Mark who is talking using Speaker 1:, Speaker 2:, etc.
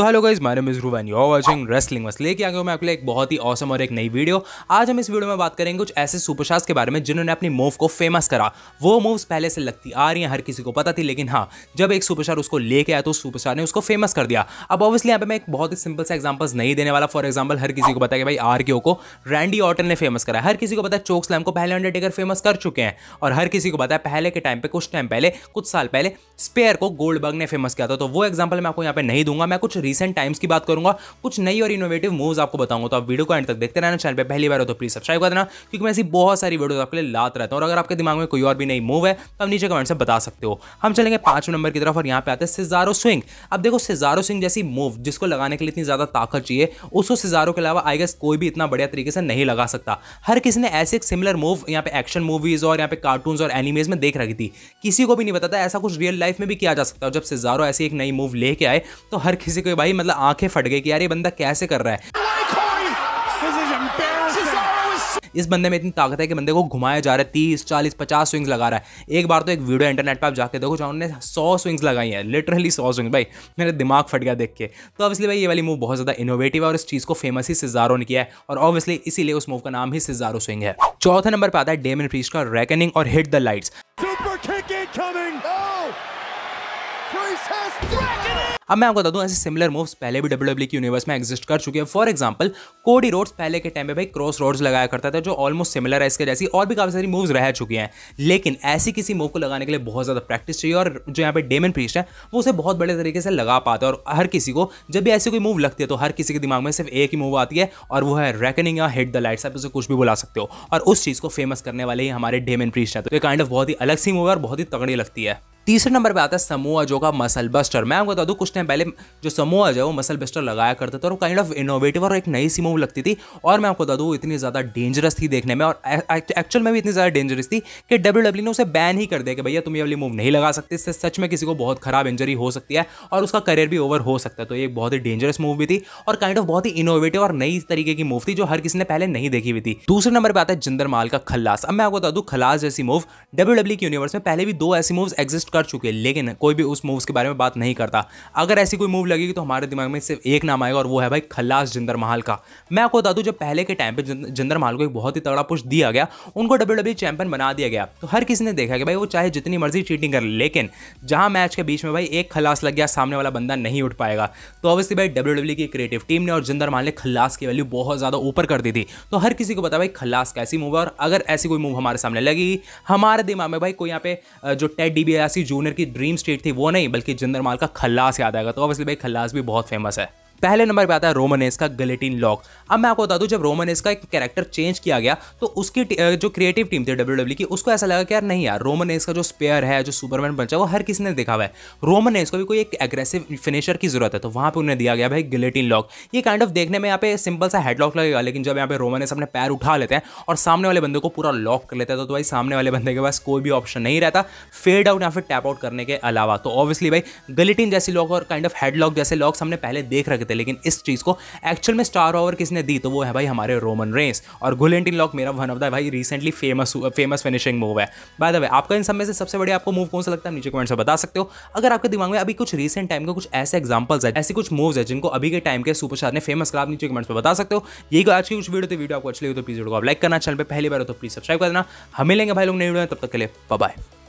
Speaker 1: तो hello guys my name is Ruwan you are watching wrestling बस लेके आ गया मैं आपके लिए एक बहुत ही ऑसम और एक नई वीडियो आज हम इस वीडियो में बात करेंगे कुछ ऐसे सुपरस्टार्स के बारे में जिन्होंने अपनी मूव को फेमस करा वो मूव्स पहले से लगती आ रही हैं हर किसी को पता थी लेकिन हाँ जब एक सुपरस्टार उसको लेके आया तो उस सुपरस्टार ने उसको फेमस कर दिया अब ऑब्वियसली यहाँ पे मैं एक बहुत ही सिंपल सा एग्जाम्पल्स नहीं देने वाला फॉर एग्जाम्पल हर किसी को पता है भाई आर को रैंडी ऑटन ने फेमस करा हर किसी को पता है चोक स्लैम को पहले अंडरटेकर फेमस कर चुके हैं और हर किसी को पता है पहले के टाइम पर कुछ टाइम पहले कुछ साल पहले स्पेयर को गोल्ड ने फेमस किया था तो वो एग्जाम्पल मैं आपको यहाँ पर नहीं दूंगा मैं कुछ रिसेंट टाइम्स की बात करूंगा कुछ नई और इनोवेटिव मूव आपको बताऊंगा तो आप वीडियो को एंड तक देखते रहना चैनल पर पहली बार हो तो प्लीज सब्सक्राइब कर देना क्योंकि मैं ऐसी बहुत सारी वीडियो आपके लिए लात रहता हूँ और अगर आपके दिमाग में कोई और भी नई मूव है तो आप नीचे कमेंट से बता सकते हो हम चलेंगे पांच नंबर की तरफ और यहाँ पे आते हैं सिजारो स्विंग अब देखो सिजारो स्विंग जैसी मूव जिसको लगाने के लिए इतनी ज़्यादा ताकत चाहिए उसको सिजारो के अलावा आई गेस कोई भी इतना बढ़िया तरीके से नहीं लगा सकता हर किसी ने ऐसे एक सिमिलर मूव यहाँ पे एक्शन मूवीज़ और यहाँ पे कार्टून और एनिमेज में देख रखी थी किसी को भी नहीं बताता ऐसा कुछ रियल लाइफ में भी किया जा सकता है जब सिजारो ऐसी एक नई मूव लेके आए तो हर किसी को भाई मतलब आंखें फट गई कि यार ये बंदा कैसे कर रहा है इस बंदे में इतनी ताकत है कि बंदे को घुमाया जा रहा है तीस चालीस पचास स्विंग्स लगा रहा है एक बार तो एक वीडियो इंटरनेट पर आप जाके देखो जहाँ उन्होंने सौ स्विंग्स लगाई हैं लिटरली सौ स्विंग्स भाई मेरा दिमाग फट गया देख के तो ऑब्वियसली भाई ये वाली मूव बहुत ज़्यादा इनोवेटिव है और इस चीज़ को फेमस ही सिजारो ने किया है और ऑब्वियसली इसीलिए उस मूव का नाम ही सिजारो स्विंग है चौथे नंबर पर आता है डेमिन प्रीस का रैकनिंग और हिट द लाइट्स अब मैं आपको बता दूं ऐसे सिमिलर मूव्स पहले भी डब्ल्यू e की यूनिवर्स में एक्जिस्ट कर चुके हैं फॉर एग्जांपल कोडी रोड्स पहले के टाइम में भाई क्रॉस रोड्स लगाया करता था जो ऑलमोस्ट सिमिलर है इसके जैसी और भी काफ़ी सारी मूव्स रह चुकी हैं लेकिन ऐसी किसी मूव को लगाने के लिए बहुत ज़्यादा प्रैक्टिस चाहिए और जो यहाँ पे डेमन प्रीस्ट है वो उसे बहुत बड़े तरीके से लगा पाता है और हर किसी को जब भी ऐसी कोई मूव लगती है तो हर किसी के दिमाग में सिर्फ एक ही मूव आती है और वो है रैकनिंग या हिट द लाइट्स आप उसे कुछ भी बुला सकते हो और उस चीज़ को फेमस करने वाले ही हमारे डेमन प्रीस्ट है तो ये काइंड ऑफ बहुत ही अलग सी मूव है और बहुत ही तगड़ी लगती है तीसरे नंबर पे आता है समूह जो का मसल बस्टर मैं आपको बता दूँ कुछ टाइम पहले जो समूह जो वो मसल बस्टर लगाया करता था और काइंड ऑफ इनोवेटिव और एक नई सी मूव लगती थी और मैं आपको बता दूँ इतनी ज़्यादा डेंजरस थी देखने में और एक्चुअल में भी इतनी ज़्यादा डेंजरस थी कि डब्ल्यू e ने उसे बैन ही कर दिया कि भैया तुम ये वाली मूव नहीं लगा सकते इससे सच में किसी को बहुत खराब इंजरी हो सकती है और उसका करियर भी ओवर हो सकता है तो ये एक बहुत ही डेंजरस मूव भी थी और काइंड ऑफ बहुत ही इनोवेटिव और नई तरीके की मूव थी जो हर किसी ने पहले नहीं देखी हुई थी दूसरे नंबर पर आता है जिंदर माल का खल्लास अब मैं आपको बता दूँ खलास जैसी मूव डब्ल्यू e की यूनिवर्स में पहले भी दो ऐसी मूव एग्जिस्ट कर कर चुके हैं लेकिन कोई भी उस मूव्स के बारे में बात नहीं करता अगर ऐसी कोई मूव लगेगी तो हमारे दिमाग में सिर्फ एक नाम आएगा और वो है भाई खल्लास जिंदर महाल का मैं आपको बता दूँ जब पहले के टाइम पर जिंदर महाल को एक बहुत ही तगड़ा पुश दिया गया उनको डब्ल्यू डब्ल्यू चैंपियन बना दिया गया तो हर किसी ने देखा कि भाई वो चाहे जितनी मर्जी चीटिंग कर लेकिन जहाँ मैच के बीच में भाई एक खलास लग गया सामने वाला बंदा नहीं उठ पाएगा तो ऑब्वियसली भाई डब्ल्यू डब्ल्यू e की क्रिएटिव टीम ने और जिंदर महाल ने खल्लास की वैल्यू बहुत ज़्यादा ऊपर कर दी थी तो हर किसी को पता भाई खल्लास कैसी मूव है और अगर ऐसी कोई मूव हमारे सामने लगी हमारे दिमाग में भाई कोई यहाँ पे जो टेड डी बी जूनियर की ड्रीम स्टेट थी वो नहीं बल्कि जिंदरमाल का खल्लास याद आएगा तो ऑब्वियसली भाई खल्लास भी बहुत फेमस है पहले नंबर पे आता है रोमनेस का गलेटिन लॉक अब मैं आपको बता दूं जब रोमनेस का एक कैरेक्टर चेंज किया गया तो उसकी जो क्रिएटिव टीम थी डब्ल्यू e की उसको ऐसा लगा कि यार नहीं यार रोमनेस का जो स्पेयर है जो सुपरमैन बचा वो हर किसी ने देखा हुआ है रोमनेस को भी कोई एक एग्रेसिव फिनिशर की जरूरत है तो वहां पर उन्हें दिया गया भाई गलेटिन लॉक ये काइंड ऑफ देखने में यहाँ पे सिंपल सा हेडलॉक लगेगा लेकिन जब यहाँ पे रोमनेस अपने पैर उठा लेते हैं और सामने वाले बंदे को पूरा लॉक कर लेता है तो, तो भाई सामने वाले बंदे के पास कोई भी ऑप्शन नहीं रहता फेड आउट या फिर टैप आउट करने के अलावा तो ऑब्वियसली भाई गलेटिन जैसी लॉक और काइंड ऑफ हेडलॉक जैसे लॉक्स हमने पहले देख रखे थे लेकिन इस चीज़ को एक्चुअल में स्टार ओवर किसने दी तो वो है भाई हमारे रोमन रेंस और गुलेंटिन लॉक मेरा वन ऑफ द भाई recently famous famous finishing move है बाय द वे आपका इन सब में से सबसे बड़ी आपको मूव कौन सा लगता है नीचे कमेंट्स में बता सकते हो अगर आपके दिमाग में अभी कुछ रिसेंट टाइम का कुछ ऐसे एग्जाम्पल्स है ऐसी कुछ मूव्स है जिनको अभी के टाइम के सुपरस्टार ने फेमस करा आप नीचे कमेंट्स में बता सकते हो यही तो आज की कुछ वीडियो तो वीडियो आपको अच्छी लगी तो प्लीज वीडियो को आप लाइक करना चैनल पर पहली बार हो तो प्लीज सब्सक्राइब करना हमें लेंगे भाई लोग नई वीडियो तब तक के लिए बाय